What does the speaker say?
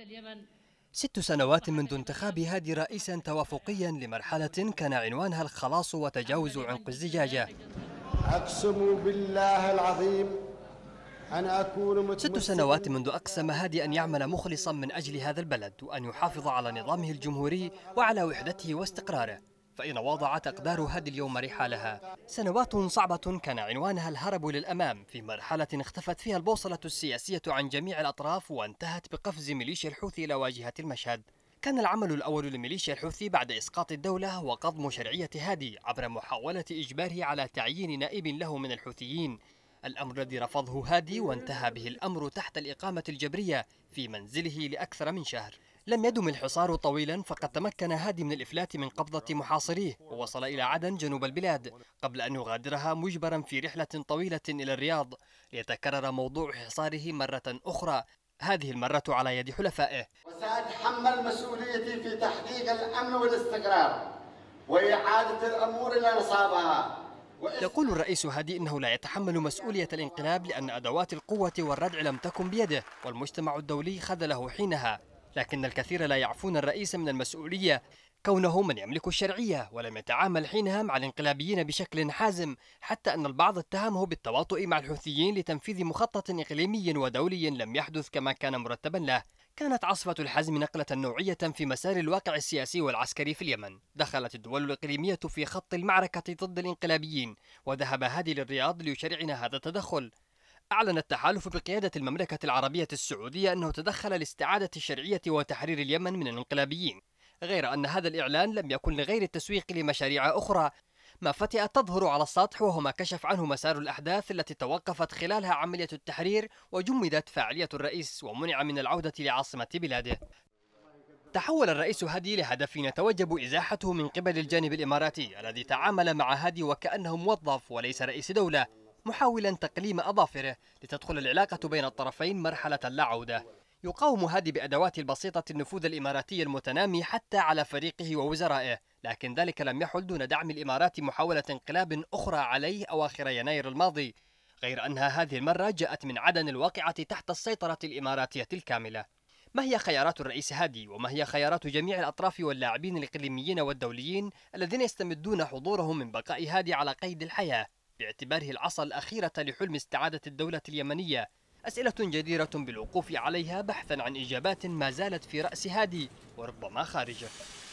اليمن ست سنوات منذ انتخاب هادي رئيسا توافقيا لمرحلة كان عنوانها الخلاص وتجاوز عنق الزجاجة أقسم بالله العظيم أن أكون ست سنوات منذ أقسم هادي أن يعمل مخلصا من أجل هذا البلد وأن يحافظ على نظامه الجمهوري وعلى وحدته واستقراره فإن وضعت أقدار هذه اليوم رحالها سنوات صعبة كان عنوانها الهرب للأمام في مرحلة اختفت فيها البوصلة السياسية عن جميع الأطراف وانتهت بقفز ميليشيا الحوثي إلى واجهة المشهد كان العمل الأول لميليشيا الحوثي بعد إسقاط الدولة وقضم شرعية هادي عبر محاولة إجباره على تعيين نائب له من الحوثيين الأمر الذي رفضه هادي وانتهى به الأمر تحت الإقامة الجبرية في منزله لأكثر من شهر لم يدم الحصار طويلا فقد تمكن هادي من الإفلات من قبضة محاصريه ووصل إلى عدن جنوب البلاد قبل أن يغادرها مجبرا في رحلة طويلة إلى الرياض ليتكرر موضوع حصاره مرة أخرى هذه المرة على يد حلفائه وسأتحمل مسؤوليتي في تحقيق الأمن والاستقرار وإعادة الأمور إلى نصابها يقول الرئيس هادي إنه لا يتحمل مسؤولية الانقلاب لأن أدوات القوة والردع لم تكن بيده والمجتمع الدولي خذله حينها لكن الكثير لا يعفون الرئيس من المسؤولية كونه من يملك الشرعية ولم يتعامل حينها مع الانقلابيين بشكل حازم حتى أن البعض اتهمه بالتواطؤ مع الحوثيين لتنفيذ مخطط إقليمي ودولي لم يحدث كما كان مرتبا له كانت عاصفة الحزم نقلة نوعية في مسار الواقع السياسي والعسكري في اليمن دخلت الدول الإقليمية في خط المعركة ضد الانقلابيين وذهب هادي للرياض ليشرعن هذا التدخل أعلن التحالف بقيادة المملكة العربية السعودية أنه تدخل لاستعادة الشرعية وتحرير اليمن من الانقلابيين غير أن هذا الإعلان لم يكن لغير التسويق لمشاريع أخرى ما فتئت تظهر على السطح وهو ما كشف عنه مسار الأحداث التي توقفت خلالها عملية التحرير وجمدت فاعلية الرئيس ومنع من العودة لعاصمة بلاده تحول الرئيس هادي لهدف يتوجب إزاحته من قبل الجانب الإماراتي الذي تعامل مع هادي وكأنه موظف وليس رئيس دولة محاولا تقليم أظافره لتدخل العلاقة بين الطرفين مرحلة لا عودة يقاوم هادي بأدوات البسيطة النفوذ الإماراتي المتنامي حتى على فريقه ووزرائه لكن ذلك لم يحل دون دعم الإمارات محاولة انقلاب أخرى عليه أواخر يناير الماضي غير أنها هذه المرة جاءت من عدن الواقعة تحت السيطرة الإماراتية الكاملة ما هي خيارات الرئيس هادي وما هي خيارات جميع الأطراف واللاعبين الإقليميين والدوليين الذين يستمدون حضورهم من بقاء هادي على قيد الحياة باعتباره العصا الأخيرة لحلم استعادة الدولة اليمنية أسئلة جديرة بالوقوف عليها بحثا عن إجابات ما زالت في رأس هادي وربما خارجه